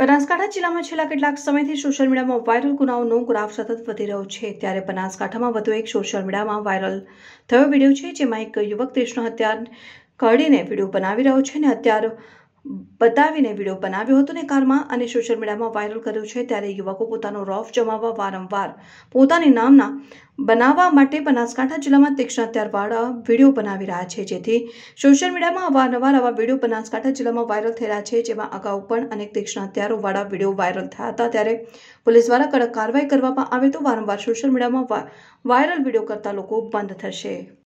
બનાસકાંઠા જિલ્લામાં છેલ્લા કેટલાક સમયથી સોશિયલ મીડિયામાં વાયરલ ગુનાઓનો ગ્રાફ સતત વધી રહ્યો છે ત્યારે બનાસકાંઠામાં વધુ એક સોશિયલ મીડિયામાં વાયરલ થયો વિડીયો છે જેમાં એક યુવક દેશનો હત્યા કરડીને વિડીયો બનાવી રહ્યો છે અને હત્યારો બતાવીને વિડીયો બનાવ્યો હતો ને કારમાં અને સોશિયલ મીડિયામાં વાયરલ કર્યો છે ત્યારે યુવકો પોતાનો રોફ જમાવવા વારંવાર પોતાની નામના બનાવવા માટે બનાસકાંઠા જિલ્લામાં તીક્ષ્ણ હત્યારવાળા વિડીયો બનાવી રહ્યા છે જેથી સોશિયલ મીડિયામાં અવારનવાર આવા વિડીયો બનાસકાંઠા જિલ્લામાં વાયરલ થઈ રહ્યા છે જેમાં અગાઉ પણ અનેક તીક્ષ્ણ હત્યારોવાળા વિડીયો વાયરલ થયા હતા ત્યારે પોલીસ દ્વારા કડક કાર્યવાહી કરવામાં આવે તો વારંવાર સોશિયલ મીડિયામાં વાયરલ વિડીયો કરતા લોકો બંધ થશે